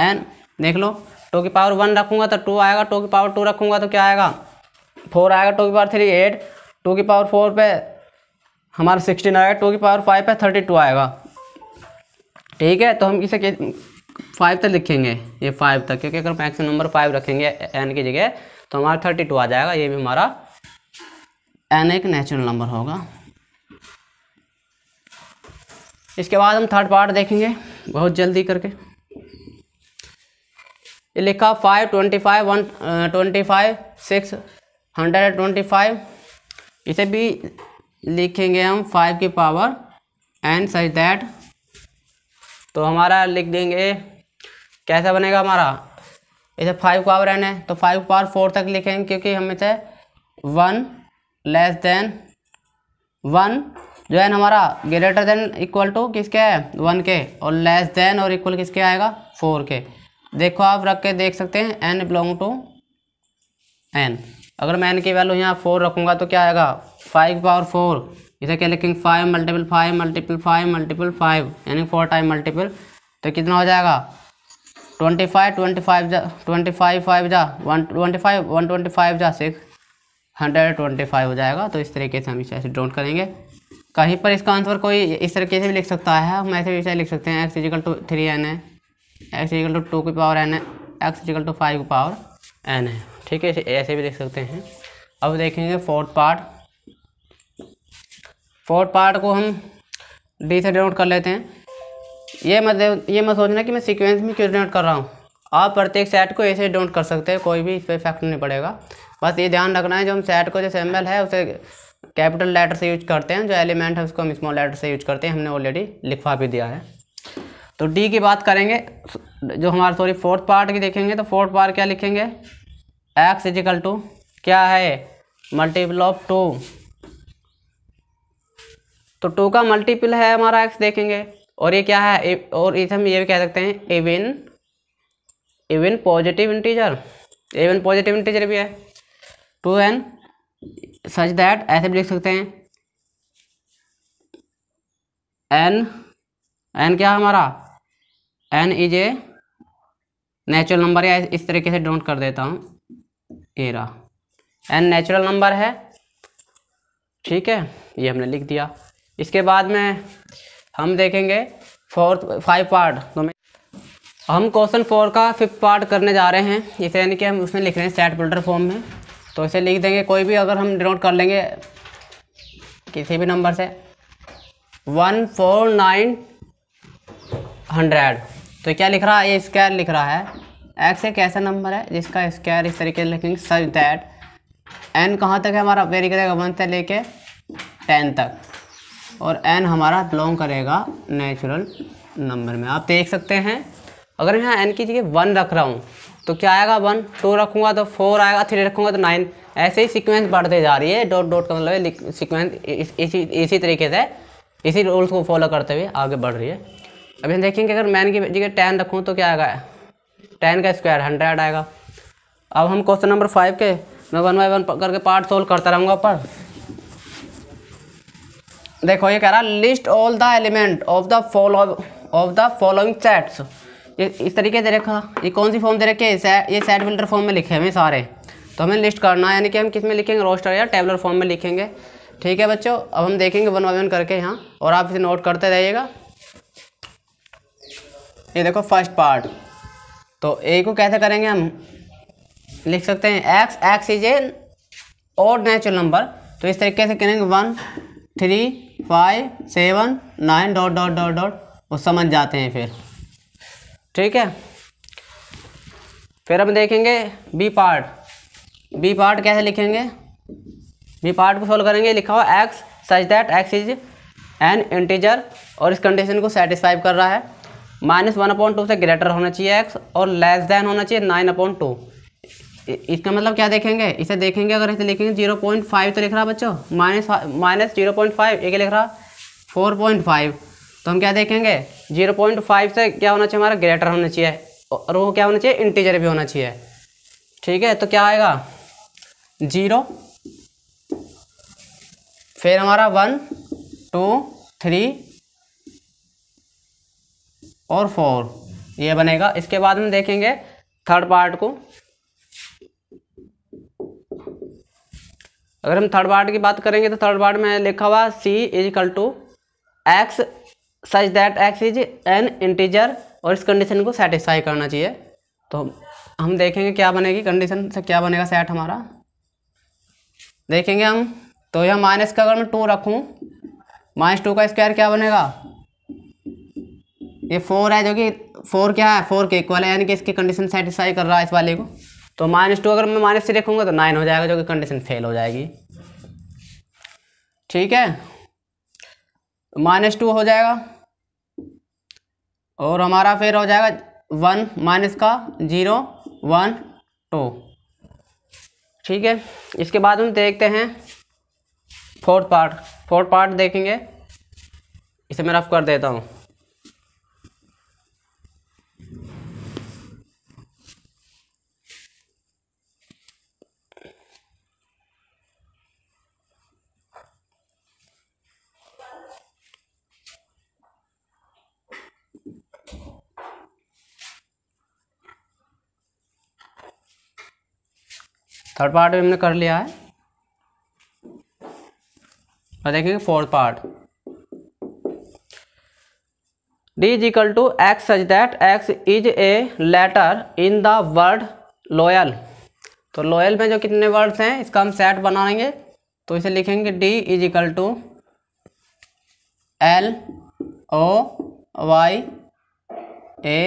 एन देख लो टू की पावर वन रखूँगा तो टू आएगा टू की पावर टू रखूँगा तो क्या आएगा फोर आएगा टू की पावर थ्री एट टू की पावर फोर पे हमारा सिक्सटीन आएगा टू की पावर फाइव पे थर्टी टू आएगा ठीक है तो हम इसे फाइव तक लिखेंगे ये फाइव तक क्योंकि अगर मैक्सिमम नंबर फाइव रखेंगे एन की जगह तो हमारा थर्टी टू आ जाएगा ये भी हमारा एन एक नेचुरल नंबर होगा इसके बाद हम थर्ड पार्ट देखेंगे बहुत जल्दी करके ये लिखा five twenty five one twenty five six hundred and twenty five इसे भी लिखेंगे हम फाइव की पावर एन सच दैट तो हमारा लिख देंगे कैसा बनेगा हमारा इसे फाइव पावर एन है तो फाइव पावर फोर तक लिखेंगे क्योंकि हम इसे वन लेस देन वन जो है हमारा ग्रेटर देन इक्वल टू किसके है वन के और लेस देन और इक्वल किसके आएगा फोर के देखो आप रख के देख सकते हैं एन बिलोंग टू एन अगर मैं एन की वैल्यू यहाँ फोर रखूँगा तो क्या आएगा फाइव पावर फोर इसे क्या लिखेंगे five multiple five multiple five multiple five यानी फोर टाइम मल्टीपल तो कितना हो जाएगा ट्वेंटी फाइव ट्वेंटी फाइव जा ट्वेंटी फाइव फाइव जा one twenty five one twenty five जा सिक्स हंड्रेड ट्वेंटी फाइव हो जाएगा तो इस तरीके से हम इसे ऐसे डोंट करेंगे कहीं पर इसका आंसर कोई इस तरीके से भी लिख सकता है हम ऐसे भी इसे लिख सकते हैं x is equal to three n है एक्स इजिकल टू टू की पावर एन है एक्स इजिकल टू फाइव की पावर एन है ठीक है ऐसे भी लिख सकते हैं अब देखेंगे फोर्थ पार्ट फोर्थ पार्ट को हम डी से डिनोट कर लेते हैं ये मत ये मत सोचना कि मैं सीक्वेंस में क्यों डिनोट कर रहा हूँ आप प्रत्येक सेट को ऐसे डिनोट कर सकते हैं कोई भी इस पर इफेक्ट नहीं पड़ेगा बस ये ध्यान रखना है जो हम सेट को जो सिंबल है उसे कैपिटल लेटर से यूज करते हैं जो एलिमेंट है उसको हम स्मॉल लेटर से यूज करते हैं हमने ऑलरेडी लिखवा भी दिया है तो डी की बात करेंगे जो हमारा सॉरी फोर्थ पार्ट की देखेंगे तो फोर्थ पार्ट क्या लिखेंगे एक्स इजिकल टू क्या है मल्टीपल ऑफ टू तो टू का मल्टीपल है हमारा एक्स देखेंगे और ये क्या है और इसे हम ये भी कह सकते हैं even even positive integer even positive integer भी है टू एन सच दैट ऐसे भी लिख सकते हैं एन एन क्या है हमारा n is a natural number या इस तरीके से डोंट कर देता हूँ एरा एन नेचुरल नंबर है ठीक है ये हमने लिख दिया इसके बाद में हम देखेंगे फोर्थ फाइव पार्ट तो हम क्वेश्चन फोर का फिफ्थ पार्ट करने जा रहे हैं इसे यानी कि हम उसमें लिख रहे हैं सेट बिल्डर फॉर्म में तो इसे लिख देंगे कोई भी अगर हम डिनोट कर लेंगे किसी भी नंबर से वन फोर नाइन हंड्रेड तो क्या लिख रहा है ये स्क्वायर लिख रहा है एक्स एक ऐसा नंबर है जिसका स्क्वायर इस तरीके से लिखेंगे सच दैट एन कहाँ तक है हमारा वेरी करेगा वन से लेके टेन तक और एन हमारा बिलोंग करेगा नेचुरल नंबर में आप देख सकते हैं अगर यहाँ एन की जगह वन रख रहा हूँ तो क्या आएगा वन टू रखूँगा तो फोर आएगा थ्री रखूँगा तो नाइन ऐसे ही सीक्वेंस बढ़ते जा रही है डॉट डॉट का मतलब सिक्वेंस इसी इसी तरीके से इसी रूल्स को फॉलो करते हुए आगे बढ़ रही है अभी हम देखेंगे अगर मैन की जगह टेन रखूँ तो क्या आएगा टेन का स्क्वायर हंड्रेड आएगा अब हम क्वेश्चन नंबर फाइव के मैं वन बाई वन करके पार्ट सोल्व करता रहूँगा पर देखो ये कह रहा list all the element of the follow of the following sets ये इस तरीके दे रखा ये कौन सी फॉर्म दे रखे ये सेट बिल्डर फॉर्म में लिखे हैं सारे तो हमें लिस्ट करना है यानी कि हम किस में लिखेंगे रोस्टर या टेबलर फॉर्म में लिखेंगे ठीक है बच्चों अब हम देखेंगे वन बाई वन करके यहाँ और आप इसे नोट करते रहिएगा ये देखो फर्स्ट पार्ट तो ए को कैसे करेंगे हम लिख सकते हैं एक्स एक्स इज ए और नेचुरल नंबर तो इस तरीके से करेंगे one three five seven nine dot dot dot dot वो समझ जाते हैं फिर ठीक है फिर हम देखेंगे बी पार्ट बी पार्ट कैसे लिखेंगे बी पार्ट को सॉल्व करेंगे लिखा हुआ x such that x is an integer और इस कंडीशन को सेटिस्फाई कर रहा है माइनस वन अपॉइंट टू से ग्रेटर होना चाहिए एक्स और लेस दैन होना चाहिए नाइन अपॉइंट टू इसका मतलब क्या देखेंगे इसे देखेंगे अगर इसे लिखेंगे जीरो पॉइंट फाइव तो लिख रहा बच्चों minus minus zero point five एक लिख रहा फोर पॉइंट फाइव तो हम क्या देखेंगे जीरो पॉइंट फाइव से क्या होना चाहिए हमारा ग्रेटर होना चाहिए और वो क्या होना चाहिए इंटीजर भी होना चाहिए ठीक है तो क्या आएगा जीरो फिर हमारा वन टू थ्री और फोर ये बनेगा इसके बाद हम देखेंगे थर्ड पार्ट को अगर हम थर्ड पार्ट की बात करेंगे तो थर्ड पार्ट में लिखा हुआ C is equal to x such that x is an integer और इस कंडीशन को सेटिस्फाई करना चाहिए तो हम देखेंगे क्या बनेगी कंडीशन से क्या बनेगा सेट हमारा देखेंगे हम तो यह माइनस का अगर मैं टू रखूँ माइनस टू का स्क्वायर क्या बनेगा ये फोर है जो कि फोर क्या है फोर के इक्वल है यानी कि इसकी कंडीशन सेटिस्फाई कर रहा है इस वाले को तो माइनस टू अगर मैं माइनस थ्री रखूँगा तो नाइन हो जाएगा जो कि कंडीशन फेल हो जाएगी ठीक है तो माइनस टू हो जाएगा और हमारा फिर हो जाएगा वन माइनस का जीरो वन टू ठीक है इसके बाद हम देखते हैं फोर्थ पार्ट फोर्थ पार्ट देखेंगे इसे मैं रफ कर देता हूँ थर्ड पार्ट भी हमने कर लिया है और देखेंगे fourth part d is equal to x such that x is a letter in the word loyal तो लॉयल में जो कितने वर्ड्स हैं इसका हम सेट बनाएंगे तो इसे लिखेंगे d is equal to L O Y A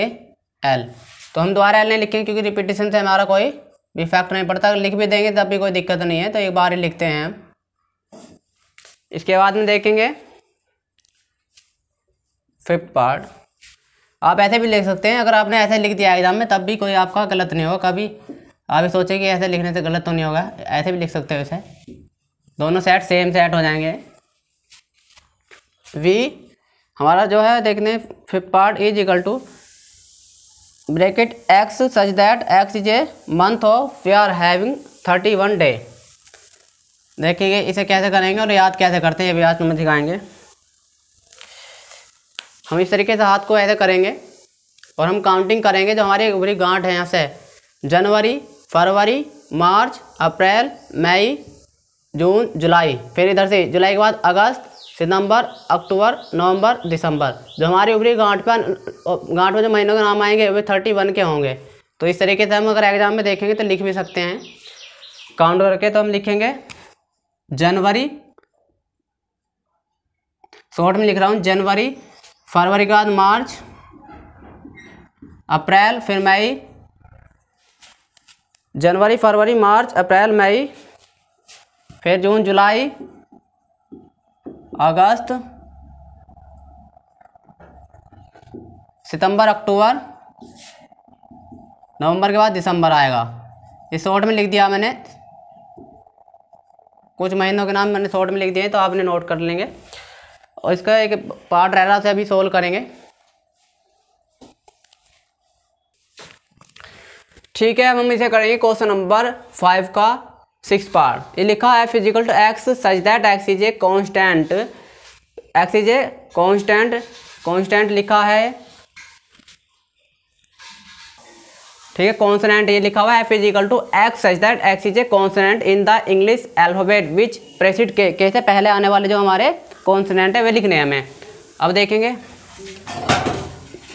L तो हम दोबारा एल नहीं लिखेंगे क्योंकि रिपीटेशन से हमारा कोई भी फैक्ट नहीं पड़ता लिख भी देंगे तब भी कोई दिक्कत नहीं है तो एक बार ही लिखते हैं हम इसके बाद में देखेंगे फिफ्थ पार्ट आप ऐसे भी लिख सकते हैं अगर आपने ऐसे लिख दिया एग्जाम में तब भी कोई आपका गलत नहीं होगा कभी आप ही सोचें कि ऐसे लिखने से गलत तो नहीं होगा ऐसे भी लिख सकते हो उसे दोनों सेट सेम सेट हो जाएंगे वी हमारा जो है देखने fifth part is equal to bracket x such that x is a month of we are having thirty one day देखिए इसे कैसे करेंगे और याद कैसे करते हैं ये भी आज नंबर दिखाएंगे हम इस तरीके से हाथ को ऐसे करेंगे और हम काउंटिंग करेंगे जो हमारी उभरी गांठ है यहाँ से जनवरी फरवरी मार्च अप्रैल मई जून जुलाई फिर इधर से जुलाई के बाद अगस्त सितंबर अक्टूबर नवंबर दिसंबर जो हमारे ऊपरी गांठ पर गांठ में जो महीनों के नाम आएंगे वे थर्टी वन के होंगे तो इस तरीके से हम अगर एग्ज़ाम में देखेंगे तो लिख भी सकते हैं काउंट करके तो हम लिखेंगे जनवरी शॉर्ट में लिख रहा हूँ जनवरी फरवरी के बाद मार्च अप्रैल फिर मई जनवरी फरवरी मार्च अप्रैल मई फिर जून जुलाई अगस्त सितंबर अक्टूबर नवंबर के बाद दिसंबर आएगा ये शॉर्ट में लिख दिया मैंने कुछ महीनों के नाम मैंने शॉर्ट में लिख दिए तो आपने नोट कर लेंगे और इसका एक पार्ट रह रहा से अभी सोल्व करेंगे ठीक है हम इसे करेंगे क्वेश्चन नंबर फाइव का सिक्स पार ये लिखा है F is equal to x such that x is a constant x is a constant constant लिखा है ठीक है कॉन्सनेंट ये लिखा हुआ है F is equal to x such that x is a consonant in the English alphabet which precedes K कैसे पहले आने वाले जो हमारे कॉन्सनेंट है वे लिखने हैं हमें अब देखेंगे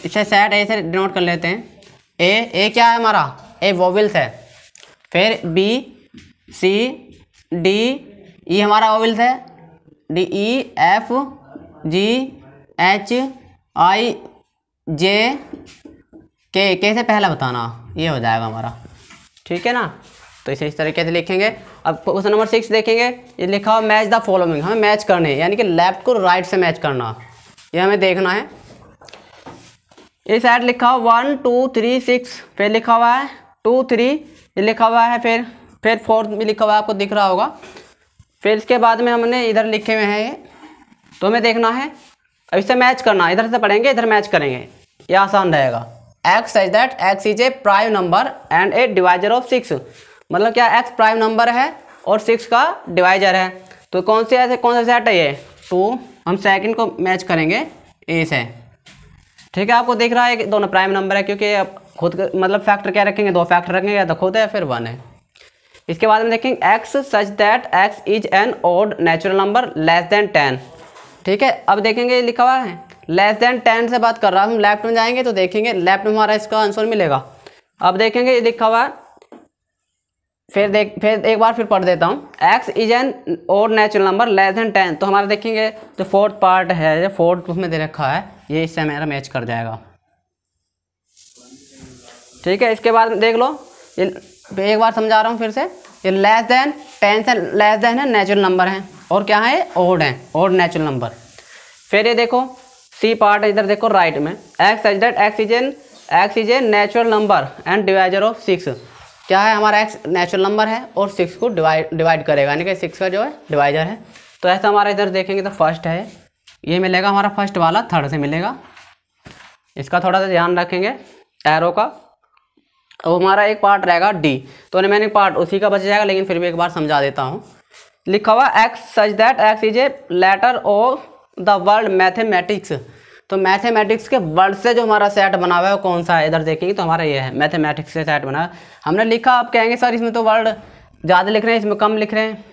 इसे सेट ए से डिनोट कर लेते हैं ए ए क्या है हमारा ए वोविल्स है फिर बी सी डी ई हमारा ओविल्स है D E F G H I J K कैसे पहला बताना ये हो जाएगा हमारा ठीक है ना तो इसे इस तरीके से लिखेंगे अब क्वेश्चन नंबर सिक्स देखेंगे ये लिखा हुआ मैच द फॉलोइंग हमें मैच करने यानी कि लेफ्ट को राइट से मैच करना ये हमें देखना है ये साइड लिखा हुआ वन टू थ्री सिक्स फिर लिखा हुआ है टू थ्री ये लिखा हुआ है फिर फिर फोर्थ में लिखा हुआ आपको दिख रहा होगा फिर इसके बाद में हमने इधर लिखे हुए हैं ये तो हमें देखना है अब इससे मैच करना इधर से पढ़ेंगे इधर मैच करेंगे ये आसान रहेगा x is that x is a prime number and a divisor of six मतलब क्या एक्स प्राइम नंबर है और सिक्स का डिवाइजर है तो कौन से ऐसे कौन सा सेट है ये टू तो हम सेकंड को मैच करेंगे ए से ठीक है आपको देख रहा है कि दोनों प्राइम नंबर है क्योंकि खुद मतलब फैक्टर क्या रखेंगे दो फैक्टर रखेंगे या तो खुद है फिर वन है इसके बाद में देखेंगे x such that x is an odd natural number less than ten ठीक है अब देखेंगे लिखा हुआ है लेस देन टेन से बात कर रहा हूँ हम लेफ्ट में जाएंगे तो देखेंगे लेफ्ट में हमारा इसका आंसर मिलेगा अब देखेंगे ये लिखा हुआ है फिर देख फिर एक बार फिर पढ़ देता हूँ एक्स इज एन और natural number less than ten तो हमारा देखेंगे जो फोर्थ पार्ट है जो फोर्थ में दे रखा है ये इससे मेरा मैच कर जाएगा ठीक है इसके बाद देख लो एक बार समझा रहा हूँ फिर से ये लेस देन टेन से लेस देन है नेचुरल नंबर है और क्या है ओड है ओड नेचुरल नंबर फिर ये देखो सी पार्ट इधर देखो राइट में x such that x is an x is a natural number and divisor of six क्या है हमारा एक्स नेचुरल नंबर है और सिक्स को डिवाइड डिवाइड करेगा यानी कि सिक्स का जो है डिवाइजर है तो ऐसा हमारा इधर देखेंगे तो फर्स्ट है ये मिलेगा हमारा फर्स्ट वाला थर्ड से मिलेगा इसका थोड़ा सा ध्यान रखेंगे एरो का तो हमारा एक पार्ट रहेगा डी तो मैंने पार्ट उसी का बच जाएगा लेकिन फिर भी एक बार समझा देता हूँ लिखा हुआ x such that x is a letter of the world mathematics तो मैथमेटिक्स के वर्ड से जो हमारा सेट बना हुआ है वो कौन सा है इधर देखेंगे तो हमारा ये है मैथमेटिक्स से सेट बना हमने लिखा आप कहेंगे सर इसमें तो वर्ड ज़्यादा लिख रहे हैं इसमें कम लिख रहे हैं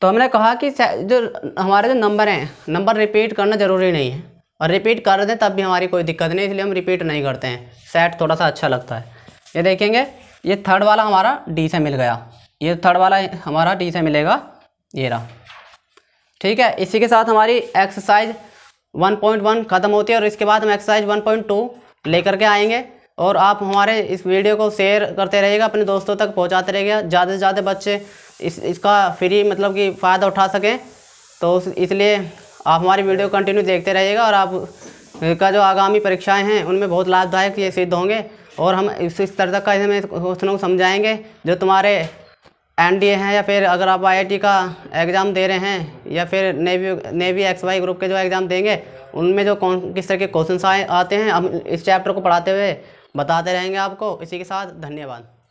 तो हमने कहा कि जो हमारे जो नंबर हैं नंबर रिपीट करना ज़रूरी नहीं है और रिपीट कर दें तब भी हमारी कोई दिक्कत नहीं इसलिए हम रिपीट नहीं करते हैं सेट थोड़ा सा अच्छा लगता है ये देखेंगे ये थर्ड वाला हमारा डी से मिल गया ये थर्ड वाला हमारा डी से मिलेगा ये रहा ठीक है इसी के साथ हमारी एक्सरसाइज 1.1 ख़त्म होती है और इसके बाद हम एक्सरसाइज 1.2 लेकर के आएंगे और आप हमारे इस वीडियो को शेयर करते रहिएगा अपने दोस्तों तक पहुंचाते रहिएगा ज़्यादा से ज़्यादा बच्चे इस इसका फ्री मतलब कि फ़ायदा उठा सकें तो इसलिए आप हमारी वीडियो कंटिन्यू देखते रहिएगा और आप का जो आगामी परीक्षाएं हैं उनमें बहुत लाभदायक ये सिद्ध होंगे और हम इस तरह का इसमें क्वेश्चनों को समझाएँगे जो तुम्हारे एन डी ए हैं या फिर अगर आप आई का एग्ज़ाम दे रहे हैं या फिर navy navy X Y group के जो एग्ज़ाम देंगे उनमें जो कौन किस तरह के क्वेश्चन आते हैं हम इस चैप्टर को पढ़ाते हुए बताते रहेंगे आपको इसी के साथ धन्यवाद